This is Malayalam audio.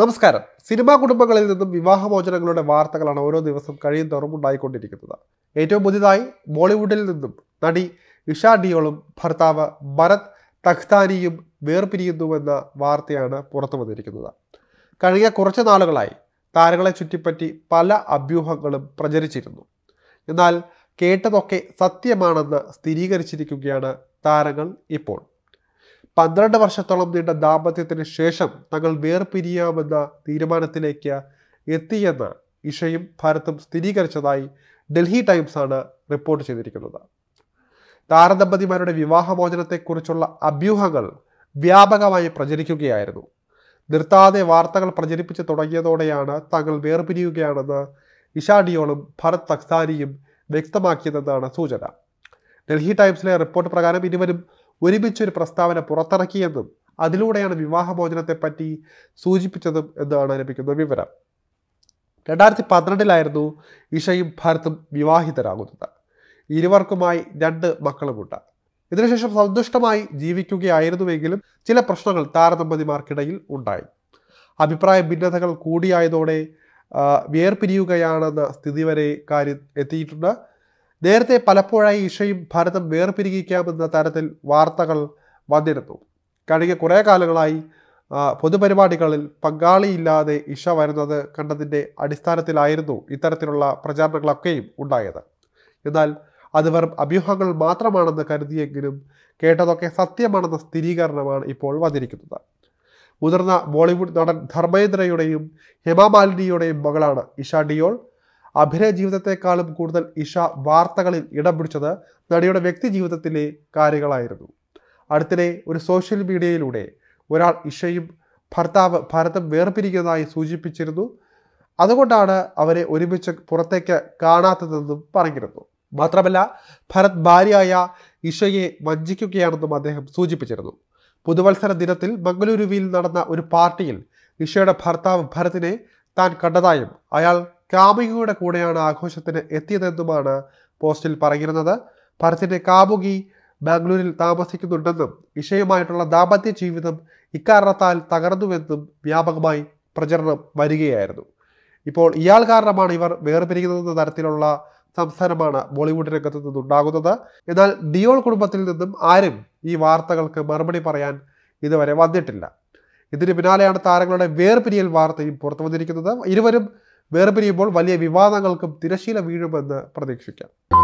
നമസ്കാരം സിനിമാ കുടുംബങ്ങളിൽ നിന്നും വിവാഹമോചനങ്ങളുടെ വാർത്തകളാണ് ഓരോ ദിവസം കഴിയും തോറും ഉണ്ടായിക്കൊണ്ടിരിക്കുന്നത് ഏറ്റവും പുതിയതായി ബോളിവുഡിൽ നിന്നും നടി ഇഷ ഡിയോളും ഭർത്താവ് ഭരത് തഖ്താനിയും വേർപിരിയുന്നുവെന്ന വാർത്തയാണ് പുറത്തു വന്നിരിക്കുന്നത് കഴിഞ്ഞ കുറച്ച് നാളുകളായി താരങ്ങളെ ചുറ്റിപ്പറ്റി പല അഭ്യൂഹങ്ങളും പ്രചരിച്ചിരുന്നു എന്നാൽ കേട്ടതൊക്കെ സത്യമാണെന്ന് സ്ഥിരീകരിച്ചിരിക്കുകയാണ് താരങ്ങൾ ഇപ്പോൾ പന്ത്രണ്ട് വർഷത്തോളം നീണ്ട ദാമ്പത്യത്തിന് ശേഷം തങ്ങൾ വേർപിരിയാമെന്ന തീരുമാനത്തിലേക്ക് എത്തിയെന്ന് ഇഷയും ഭാരതും സ്ഥിരീകരിച്ചതായി ഡൽഹി ടൈംസ് ആണ് റിപ്പോർട്ട് ചെയ്തിരിക്കുന്നത് താരദമ്പതിമാരുടെ വിവാഹമോചനത്തെക്കുറിച്ചുള്ള അഭ്യൂഹങ്ങൾ വ്യാപകമായി പ്രചരിക്കുകയായിരുന്നു നിർത്താതെ വാർത്തകൾ പ്രചരിപ്പിച്ചു തുടങ്ങിയതോടെയാണ് തങ്ങൾ വേർപിരിയുകയാണെന്ന് ഇഷാഡിയോളും ഭരത് തക്സാനിയും വ്യക്തമാക്കിയതെന്നാണ് സൂചന ഡൽഹി ടൈംസിലെ റിപ്പോർട്ട് പ്രകാരം ഇരുവരും ഒരുമിച്ചൊരു പ്രസ്താവന പുറത്തിറക്കിയെന്നും അതിലൂടെയാണ് പറ്റി സൂചിപ്പിച്ചതും എന്നാണ് ലഭിക്കുന്ന വിവരം രണ്ടായിരത്തി പന്ത്രണ്ടിലായിരുന്നു ഇഷയും ഭരത്തും വിവാഹിതരാകുന്നത് ഇരുവർക്കുമായി രണ്ട് മക്കളുമുണ്ട് ഇതിനുശേഷം സന്തുഷ്ടമായി ജീവിക്കുകയായിരുന്നുവെങ്കിലും ചില പ്രശ്നങ്ങൾ താരദമ്പതിമാർക്കിടയിൽ ഉണ്ടായി അഭിപ്രായ ഭിന്നതകൾ കൂടിയായതോടെ വേർപിരിയുകയാണെന്ന സ്ഥിതി വരെ കാര്യം എത്തിയിട്ടുണ്ട് നേരത്തെ പലപ്പോഴായി ഇഷയും ഭാരതം വേർപിരിയിക്കാമെന്ന തരത്തിൽ വാർത്തകൾ വന്നിരുന്നു കഴിഞ്ഞ കുറേ കാലങ്ങളായി പൊതുപരിപാടികളിൽ പങ്കാളിയില്ലാതെ ഇഷ വരുന്നത് കണ്ടതിൻ്റെ അടിസ്ഥാനത്തിലായിരുന്നു ഇത്തരത്തിലുള്ള പ്രചാരണങ്ങളൊക്കെയും ഉണ്ടായത് എന്നാൽ അത് വെറും അഭ്യൂഹങ്ങൾ മാത്രമാണെന്ന് കരുതിയെങ്കിലും കേട്ടതൊക്കെ സത്യമാണെന്ന സ്ഥിരീകരണമാണ് ഇപ്പോൾ വന്നിരിക്കുന്നത് മുതിർന്ന ബോളിവുഡ് നടൻ ധർമ്മേന്ദ്രയുടെയും ഹേമാമാലിനിയുടെയും മകളാണ് ഇഷ ഡിയോൾ അഭിനയ ജീവിതത്തെക്കാളും കൂടുതൽ ഇഷ വാർത്തകളിൽ ഇടം പിടിച്ചത് നടിയുടെ വ്യക്തി ജീവിതത്തിലെ കാര്യങ്ങളായിരുന്നു അടുത്തിടെ ഒരു സോഷ്യൽ മീഡിയയിലൂടെ ഒരാൾ ഇഷയും ഭർത്താവ് ഭരതം വേർപിരിക്കുന്നതായി സൂചിപ്പിച്ചിരുന്നു അതുകൊണ്ടാണ് അവരെ ഒരുമിച്ച് പുറത്തേക്ക് കാണാത്തതെന്നും പറഞ്ഞിരുന്നു മാത്രമല്ല ഭരത് ഭാര്യയായ ഇഷയെ വഞ്ചിക്കുകയാണെന്നും അദ്ദേഹം സൂചിപ്പിച്ചിരുന്നു പുതുവത്സര ദിനത്തിൽ ബംഗളൂരുവിൽ നടന്ന ഒരു പാർട്ടിയിൽ ഇഷയുടെ ഭർത്താവ് ഭരതിനെ താൻ കണ്ടതായും അയാൾ കാമുകിയുടെ കൂടെയാണ് ആഘോഷത്തിന് എത്തിയതെന്നുമാണ് പോസ്റ്റിൽ പറയുന്നത് ഭരത്തിൻ്റെ കാമുകി ബാംഗ്ലൂരിൽ താമസിക്കുന്നുണ്ടെന്നും ഇഷയുമായിട്ടുള്ള ദാമ്പത്യ ജീവിതം ഇക്കാരണത്താൽ തകർന്നുവെന്നും വ്യാപകമായി പ്രചരണം വരികയായിരുന്നു ഇപ്പോൾ ഇയാൾ കാരണമാണ് ഇവർ വേർപിരിക്കുന്നതെന്ന തരത്തിലുള്ള സംസാരമാണ് ബോളിവുഡ് രംഗത്ത് നിന്നുണ്ടാകുന്നത് എന്നാൽ ഡിയോൾ കുടുംബത്തിൽ നിന്നും ആരും ഈ വാർത്തകൾക്ക് മറുപടി പറയാൻ ഇതുവരെ വന്നിട്ടില്ല ഇതിന് പിന്നാലെയാണ് താരങ്ങളുടെ വേർപിരിയൽ വാർത്തയും പുറത്തു വന്നിരിക്കുന്നത് ഇരുവരും വേർപിരിയുമ്പോൾ വലിയ വിവാദങ്ങൾക്കും തിരശീല വീഴുമെന്ന് പ്രതീക്ഷിക്കാം